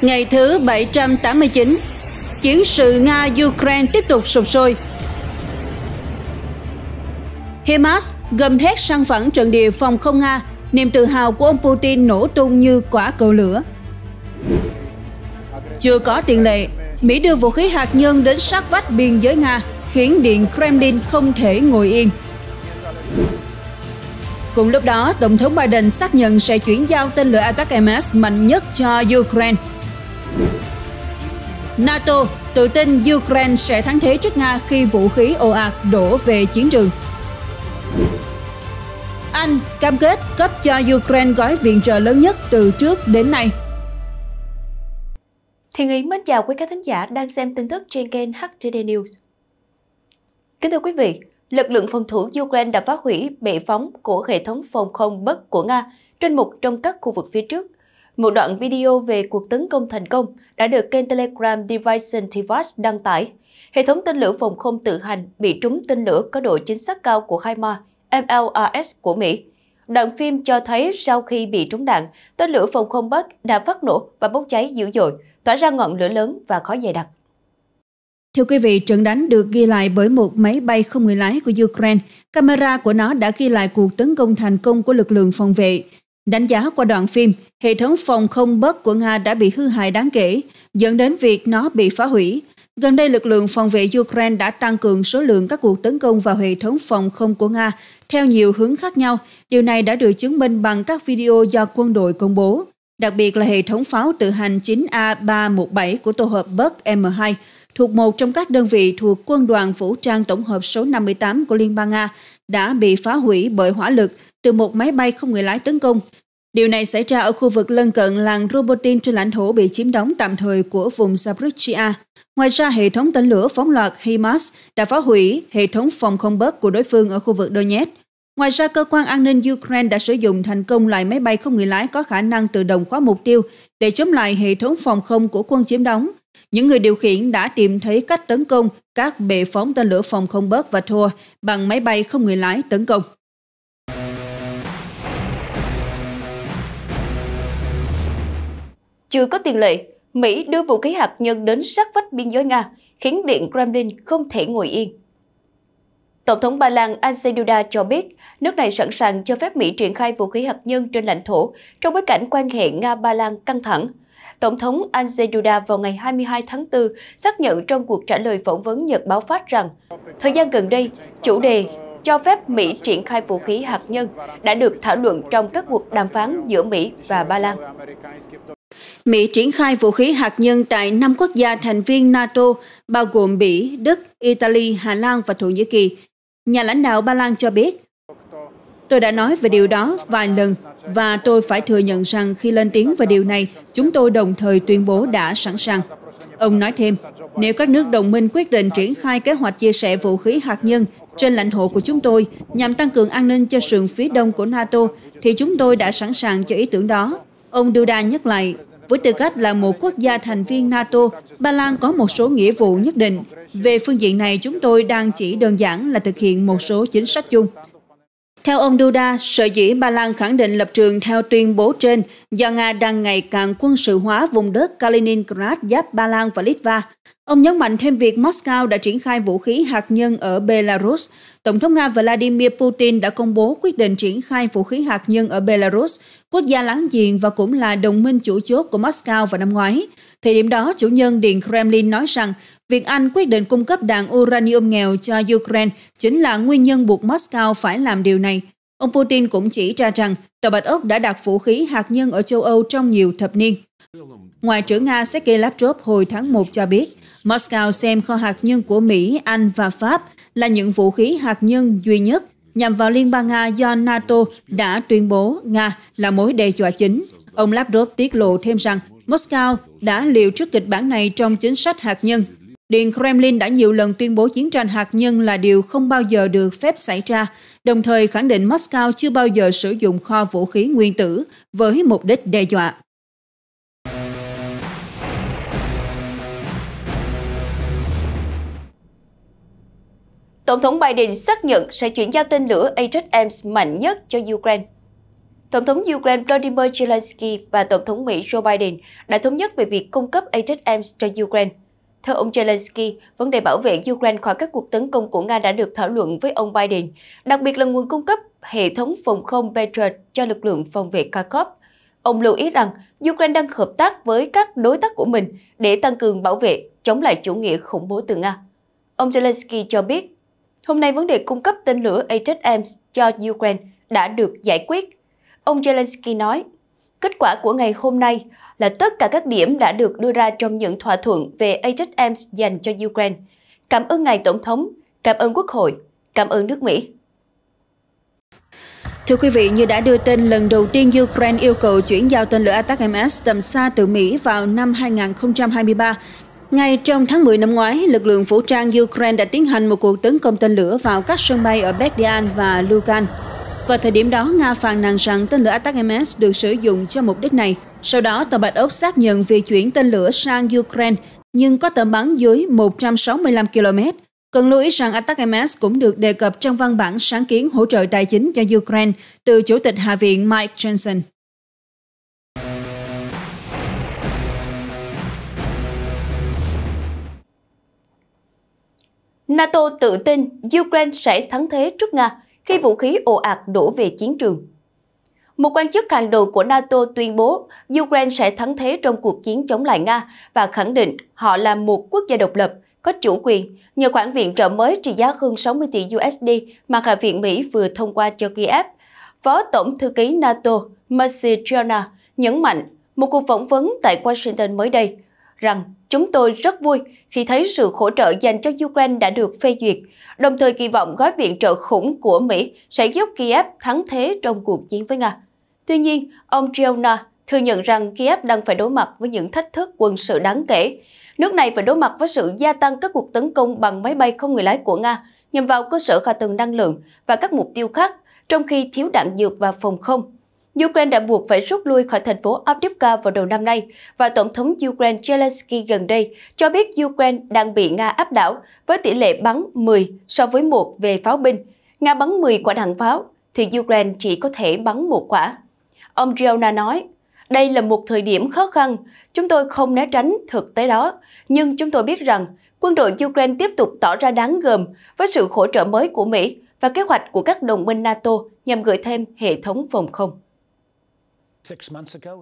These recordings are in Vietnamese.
Ngày thứ 789, chiến sự Nga-Ukraine tiếp tục sụp sôi. Hamas gầm thét sang phẳng trận địa phòng không Nga, niềm tự hào của ông Putin nổ tung như quả cầu lửa. Chưa có tiền lệ, Mỹ đưa vũ khí hạt nhân đến sát vách biên giới Nga, khiến Điện Kremlin không thể ngồi yên. Cùng lúc đó, Tổng thống Biden xác nhận sẽ chuyển giao tên lửa atacms mạnh nhất cho Ukraine. NATO tự tin Ukraine sẽ thắng thế trước Nga khi vũ khí ồ ạt đổ về chiến trường. Anh cam kết cấp cho Ukraine gói viện trợ lớn nhất từ trước đến nay. Thiên Ý mến chào quý khán thính giả đang xem tin tức trên kênh HTD News. Kính thưa quý vị, lực lượng phòng thủ Ukraine đã phá hủy bệ phóng của hệ thống phòng không bất của Nga trên một trong các khu vực phía trước một đoạn video về cuộc tấn công thành công đã được kênh Telegram Division Tivas đăng tải. Hệ thống tên lửa phòng không tự hành bị trúng tên lửa có độ chính xác cao của HIMARS MLRS của Mỹ. Đoạn phim cho thấy sau khi bị trúng đạn, tên lửa phòng không Bắc đã phát nổ và bốc cháy dữ dội, tỏa ra ngọn lửa lớn và khói dày đặc. Thưa quý vị, trận đánh được ghi lại bởi một máy bay không người lái của Ukraine. Camera của nó đã ghi lại cuộc tấn công thành công của lực lượng phòng vệ. Đánh giá qua đoạn phim, hệ thống phòng không bất của Nga đã bị hư hại đáng kể, dẫn đến việc nó bị phá hủy. Gần đây, lực lượng phòng vệ Ukraine đã tăng cường số lượng các cuộc tấn công vào hệ thống phòng không của Nga theo nhiều hướng khác nhau. Điều này đã được chứng minh bằng các video do quân đội công bố, đặc biệt là hệ thống pháo tự hành 9A317 của tổ hợp Berk M2 thuộc một trong các đơn vị thuộc Quân đoàn Vũ trang Tổng hợp số 58 của Liên bang Nga đã bị phá hủy bởi hỏa lực từ một máy bay không người lái tấn công. Điều này xảy ra ở khu vực lân cận làng Robotin trên lãnh thổ bị chiếm đóng tạm thời của vùng Zaporizhia. Ngoài ra, hệ thống tên lửa phóng loạt HIMARS đã phá hủy hệ thống phòng không bớt của đối phương ở khu vực Donetsk. Ngoài ra, cơ quan an ninh Ukraine đã sử dụng thành công loại máy bay không người lái có khả năng tự động khóa mục tiêu để chống lại hệ thống phòng không của quân chiếm đóng những người điều khiển đã tìm thấy cách tấn công các bệ phóng tên lửa phòng không bớt và thua bằng máy bay không người lái tấn công. Chưa có tiền lệ, Mỹ đưa vũ khí hạt nhân đến sát vách biên giới Nga, khiến Điện Kremlin không thể ngồi yên. Tổng thống Ba Lan Andrzej Duda cho biết nước này sẵn sàng cho phép Mỹ triển khai vũ khí hạt nhân trên lãnh thổ trong bối cảnh quan hệ Nga-Ba Lan căng thẳng. Tổng thống Andrzej Duda vào ngày 22 tháng 4 xác nhận trong cuộc trả lời phỏng vấn Nhật báo Phát rằng thời gian gần đây, chủ đề cho phép Mỹ triển khai vũ khí hạt nhân đã được thảo luận trong các cuộc đàm phán giữa Mỹ và Ba Lan. Mỹ triển khai vũ khí hạt nhân tại 5 quốc gia thành viên NATO, bao gồm Bỉ, Đức, Italy, Hà Lan và Thổ Nhĩ Kỳ. Nhà lãnh đạo Ba Lan cho biết, Tôi đã nói về điều đó vài lần và tôi phải thừa nhận rằng khi lên tiếng về điều này, chúng tôi đồng thời tuyên bố đã sẵn sàng. Ông nói thêm, nếu các nước đồng minh quyết định triển khai kế hoạch chia sẻ vũ khí hạt nhân trên lãnh thổ của chúng tôi nhằm tăng cường an ninh cho sườn phía đông của NATO, thì chúng tôi đã sẵn sàng cho ý tưởng đó. Ông Duda nhắc lại, với tư cách là một quốc gia thành viên NATO, Ba Lan có một số nghĩa vụ nhất định. Về phương diện này, chúng tôi đang chỉ đơn giản là thực hiện một số chính sách chung. Theo ông Duda, sở dĩ Ba Lan khẳng định lập trường theo tuyên bố trên do Nga đang ngày càng quân sự hóa vùng đất Kaliningrad giáp Ba Lan và Litva. Ông nhấn mạnh thêm việc Moscow đã triển khai vũ khí hạt nhân ở Belarus. Tổng thống Nga Vladimir Putin đã công bố quyết định triển khai vũ khí hạt nhân ở Belarus, quốc gia láng giềng và cũng là đồng minh chủ chốt của Moscow vào năm ngoái. Thời điểm đó, chủ nhân Điện Kremlin nói rằng việc Anh quyết định cung cấp đạn uranium nghèo cho Ukraine chính là nguyên nhân buộc Moscow phải làm điều này. Ông Putin cũng chỉ ra rằng Tòa Bạch Ốc đã đặt vũ khí hạt nhân ở châu Âu trong nhiều thập niên. Ngoại trưởng Nga Sergei Lavrov hồi tháng 1 cho biết, Moscow xem kho hạt nhân của Mỹ, Anh và Pháp là những vũ khí hạt nhân duy nhất nhằm vào Liên bang Nga do NATO đã tuyên bố Nga là mối đe dọa chính. Ông Lavrov tiết lộ thêm rằng Moscow đã liệu trước kịch bản này trong chính sách hạt nhân. Điện Kremlin đã nhiều lần tuyên bố chiến tranh hạt nhân là điều không bao giờ được phép xảy ra, đồng thời khẳng định Moscow chưa bao giờ sử dụng kho vũ khí nguyên tử với mục đích đe dọa. Tổng thống Biden xác nhận sẽ chuyển giao tên lửa Ajax-M mạnh nhất cho Ukraine. Tổng thống Ukraine Vladimir Zelensky và Tổng thống Mỹ Joe Biden đã thống nhất về việc cung cấp ATEX cho Ukraine. Theo ông Zelensky, vấn đề bảo vệ Ukraine khỏi các cuộc tấn công của Nga đã được thảo luận với ông Biden, đặc biệt là nguồn cung cấp hệ thống phòng không Patriot cho lực lượng phòng vệ Kharkov. Ông lưu ý rằng Ukraine đang hợp tác với các đối tác của mình để tăng cường bảo vệ chống lại chủ nghĩa khủng bố từ Nga. Ông Zelensky cho biết, hôm nay vấn đề cung cấp tên lửa atex cho Ukraine đã được giải quyết Ông Zelensky nói, kết quả của ngày hôm nay là tất cả các điểm đã được đưa ra trong những thỏa thuận về Ajax Arms dành cho Ukraine. Cảm ơn ngài Tổng thống, cảm ơn Quốc hội, cảm ơn nước Mỹ. Thưa quý vị, như đã đưa tin, lần đầu tiên Ukraine yêu cầu chuyển giao tên lửa Attack MS tầm xa từ Mỹ vào năm 2023. Ngay trong tháng 10 năm ngoái, lực lượng vũ trang Ukraine đã tiến hành một cuộc tấn công tên lửa vào các sân bay ở Berdian và Lugan. Vào thời điểm đó, Nga phàn nàn rằng tên lửa Attack-MS được sử dụng cho mục đích này. Sau đó, tờ Bạch Ốc xác nhận việc chuyển tên lửa sang Ukraine, nhưng có tầm bắn dưới 165 km. Cần lưu ý rằng Attack-MS cũng được đề cập trong văn bản sáng kiến hỗ trợ tài chính cho Ukraine từ Chủ tịch Hạ viện Mike Johnson. NATO tự tin Ukraine sẽ thắng thế trước Nga khi vũ khí ồ ạt đổ về chiến trường. Một quan chức hàng đầu của NATO tuyên bố Ukraine sẽ thắng thế trong cuộc chiến chống lại Nga và khẳng định họ là một quốc gia độc lập, có chủ quyền nhờ khoản viện trợ mới trị giá hơn 60 tỷ USD mà Hạ viện Mỹ vừa thông qua cho Kiev. Phó Tổng Thư ký NATO Marcy Giona nhấn mạnh một cuộc phỏng vấn tại Washington mới đây – rằng chúng tôi rất vui khi thấy sự hỗ trợ dành cho Ukraine đã được phê duyệt, đồng thời kỳ vọng gói viện trợ khủng của Mỹ sẽ giúp Kiev thắng thế trong cuộc chiến với Nga. Tuy nhiên, ông Giona thừa nhận rằng Kiev đang phải đối mặt với những thách thức quân sự đáng kể. Nước này phải đối mặt với sự gia tăng các cuộc tấn công bằng máy bay không người lái của Nga nhằm vào cơ sở hạ tầng năng lượng và các mục tiêu khác, trong khi thiếu đạn dược và phòng không Ukraine đã buộc phải rút lui khỏi thành phố Avdiivka vào đầu năm nay, và Tổng thống Ukraine Zelensky gần đây cho biết Ukraine đang bị Nga áp đảo với tỷ lệ bắn 10 so với 1 về pháo binh. Nga bắn 10 quả đạn pháo, thì Ukraine chỉ có thể bắn một quả. Ông Giona nói, đây là một thời điểm khó khăn, chúng tôi không né tránh thực tế đó, nhưng chúng tôi biết rằng quân đội Ukraine tiếp tục tỏ ra đáng gờm với sự hỗ trợ mới của Mỹ và kế hoạch của các đồng minh NATO nhằm gửi thêm hệ thống phòng không.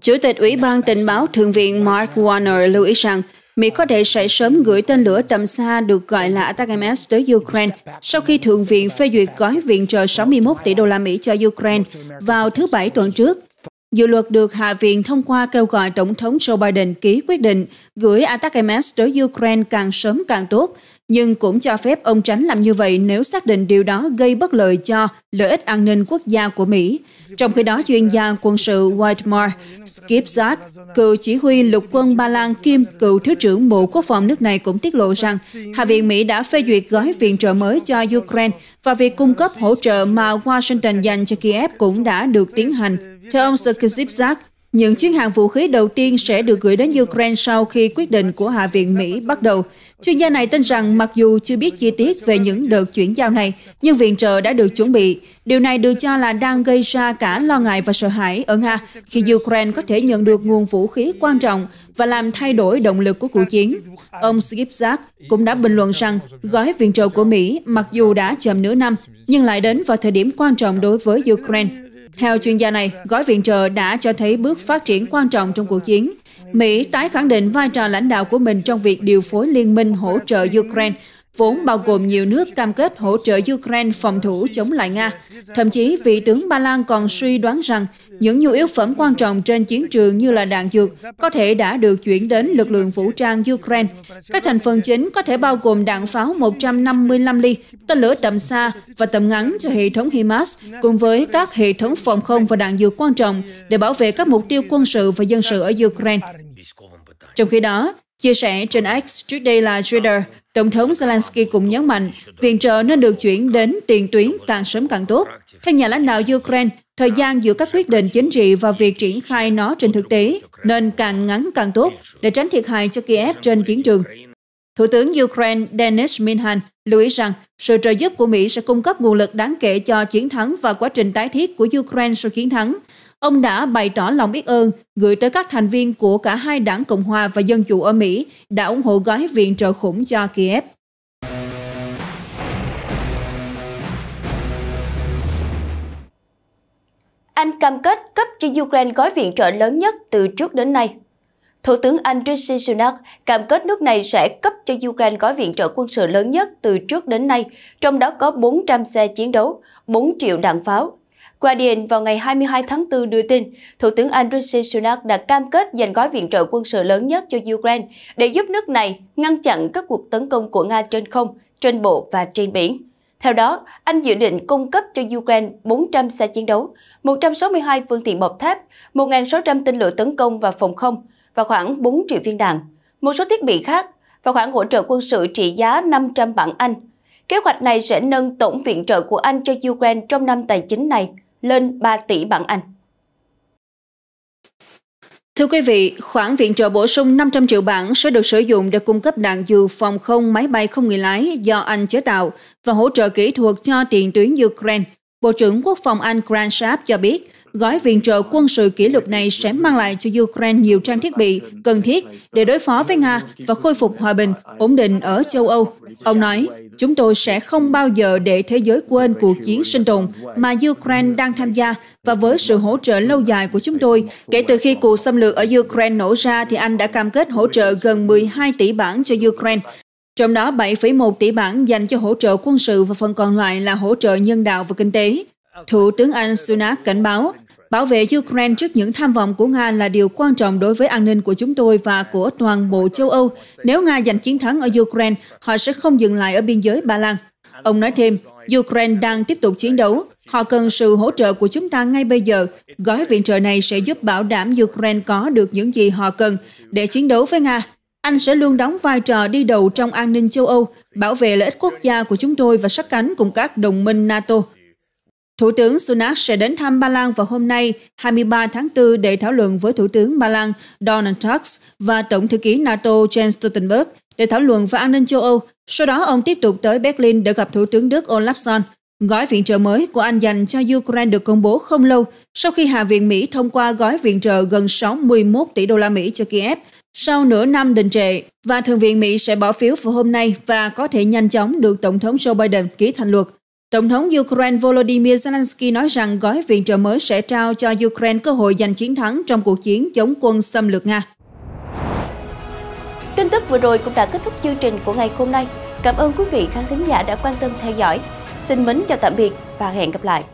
Chủ tịch Ủy ban Tình báo Thượng viện Mark Warner lưu ý rằng Mỹ có thể sẽ sớm gửi tên lửa tầm xa được gọi là ATACMS tới Ukraine sau khi Thượng viện phê duyệt gói viện trợ 61 tỷ đô la Mỹ cho Ukraine vào thứ Bảy tuần trước. Dự luật được Hạ viện thông qua kêu gọi Tổng thống Joe Biden ký quyết định gửi ATACMS tới Ukraine càng sớm càng tốt nhưng cũng cho phép ông tránh làm như vậy nếu xác định điều đó gây bất lợi cho lợi ích an ninh quốc gia của Mỹ. Trong khi đó, chuyên gia quân sự Whitemore Skipzak, cựu chỉ huy lục quân Ba Lan Kim, cựu Thứ trưởng Bộ Quốc phòng nước này cũng tiết lộ rằng Hạ viện Mỹ đã phê duyệt gói viện trợ mới cho Ukraine và việc cung cấp hỗ trợ mà Washington dành cho Kiev cũng đã được tiến hành. Theo ông Skipzak, những chuyến hàng vũ khí đầu tiên sẽ được gửi đến Ukraine sau khi quyết định của Hạ viện Mỹ bắt đầu. Chuyên gia này tin rằng mặc dù chưa biết chi tiết về những đợt chuyển giao này, nhưng viện trợ đã được chuẩn bị. Điều này được cho là đang gây ra cả lo ngại và sợ hãi ở Nga khi Ukraine có thể nhận được nguồn vũ khí quan trọng và làm thay đổi động lực của cuộc chiến. Ông Skipzak cũng đã bình luận rằng gói viện trợ của Mỹ mặc dù đã chậm nửa năm, nhưng lại đến vào thời điểm quan trọng đối với Ukraine. Theo chuyên gia này, gói viện trợ đã cho thấy bước phát triển quan trọng trong cuộc chiến. Mỹ tái khẳng định vai trò lãnh đạo của mình trong việc điều phối liên minh hỗ trợ Ukraine, vốn bao gồm nhiều nước cam kết hỗ trợ Ukraine phòng thủ chống lại Nga. Thậm chí, vị tướng Ba Lan còn suy đoán rằng những nhu yếu phẩm quan trọng trên chiến trường như là đạn dược có thể đã được chuyển đến lực lượng vũ trang Ukraine. Các thành phần chính có thể bao gồm đạn pháo 155 ly, tên lửa tầm xa và tầm ngắn cho hệ thống HIMARS cùng với các hệ thống phòng không và đạn dược quan trọng để bảo vệ các mục tiêu quân sự và dân sự ở Ukraine. Trong khi đó, chia sẻ trên X trước đây là Twitter, Tổng thống Zelensky cũng nhấn mạnh viện trợ nên được chuyển đến tiền tuyến càng sớm càng tốt. Theo nhà lãnh đạo Ukraine, thời gian giữa các quyết định chính trị và việc triển khai nó trên thực tế nên càng ngắn càng tốt để tránh thiệt hại cho Kiev trên chiến trường. Thủ tướng Ukraine Denis Minhan lưu ý rằng sự trợ giúp của Mỹ sẽ cung cấp nguồn lực đáng kể cho chiến thắng và quá trình tái thiết của Ukraine sau chiến thắng. Ông đã bày tỏ lòng biết ơn gửi tới các thành viên của cả hai đảng Cộng hòa và Dân chủ ở Mỹ đã ủng hộ gói viện trợ khủng cho Kiev. Anh cam kết cấp cho Ukraine gói viện trợ lớn nhất từ trước đến nay. Thủ tướng Anh Rishi Sunak cam kết nước này sẽ cấp cho Ukraine gói viện trợ quân sự lớn nhất từ trước đến nay, trong đó có 400 xe chiến đấu, 4 triệu đạn pháo, Guardian vào ngày 22 tháng 4 đưa tin, Thủ tướng Andriy Sunak đã cam kết dành gói viện trợ quân sự lớn nhất cho Ukraine để giúp nước này ngăn chặn các cuộc tấn công của Nga trên không, trên bộ và trên biển. Theo đó, Anh dự định cung cấp cho Ukraine 400 xe chiến đấu, 162 phương tiện bọc thép, 1.600 tên lửa tấn công và phòng không và khoảng 4 triệu viên đạn, một số thiết bị khác và khoản hỗ trợ quân sự trị giá 500 bảng Anh. Kế hoạch này sẽ nâng tổng viện trợ của Anh cho Ukraine trong năm tài chính này lên 3 tỷ bảng Anh. Thưa quý vị, khoản viện trợ bổ sung 500 triệu bảng sẽ được sử dụng để cung cấp đạn dược phòng không máy bay không người lái do Anh chế tạo và hỗ trợ kỹ thuật cho tiền tuyến Ukraine. Bộ trưởng Quốc phòng Anh Grant Sharp cho biết, gói viện trợ quân sự kỷ lục này sẽ mang lại cho Ukraine nhiều trang thiết bị cần thiết để đối phó với Nga và khôi phục hòa bình, ổn định ở châu Âu. Ông nói, Chúng tôi sẽ không bao giờ để thế giới quên cuộc chiến sinh tồn mà Ukraine đang tham gia và với sự hỗ trợ lâu dài của chúng tôi. Kể từ khi cuộc xâm lược ở Ukraine nổ ra thì Anh đã cam kết hỗ trợ gần 12 tỷ bảng cho Ukraine, trong đó 7,1 tỷ bảng dành cho hỗ trợ quân sự và phần còn lại là hỗ trợ nhân đạo và kinh tế. Thủ tướng Anh Sunak cảnh báo Bảo vệ Ukraine trước những tham vọng của Nga là điều quan trọng đối với an ninh của chúng tôi và của toàn bộ châu Âu. Nếu Nga giành chiến thắng ở Ukraine, họ sẽ không dừng lại ở biên giới Ba Lan. Ông nói thêm, Ukraine đang tiếp tục chiến đấu. Họ cần sự hỗ trợ của chúng ta ngay bây giờ. Gói viện trợ này sẽ giúp bảo đảm Ukraine có được những gì họ cần để chiến đấu với Nga. Anh sẽ luôn đóng vai trò đi đầu trong an ninh châu Âu, bảo vệ lợi ích quốc gia của chúng tôi và sát cánh cùng các đồng minh NATO. Thủ tướng Sunak sẽ đến thăm Ba Lan vào hôm nay, 23 tháng 4 để thảo luận với Thủ tướng Ba Lan Donald Tusk và Tổng thư ký NATO Jens Stoltenberg để thảo luận về an ninh châu Âu. Sau đó, ông tiếp tục tới Berlin để gặp Thủ tướng Đức Olaf Scholz. Gói viện trợ mới của Anh dành cho Ukraine được công bố không lâu sau khi Hạ viện Mỹ thông qua gói viện trợ gần 61 tỷ đô la Mỹ cho Kiev sau nửa năm đình trệ và Thượng viện Mỹ sẽ bỏ phiếu vào hôm nay và có thể nhanh chóng được Tổng thống Joe Biden ký thành luật. Tổng thống Ukraine Volodymyr Zelensky nói rằng gói viện trợ mới sẽ trao cho Ukraine cơ hội giành chiến thắng trong cuộc chiến chống quân xâm lược Nga. Tin tức vừa rồi cũng đã kết thúc chương trình của ngày hôm nay. Cảm ơn quý vị khán thính giả đã quan tâm theo dõi. Xin mến chào tạm biệt và hẹn gặp lại.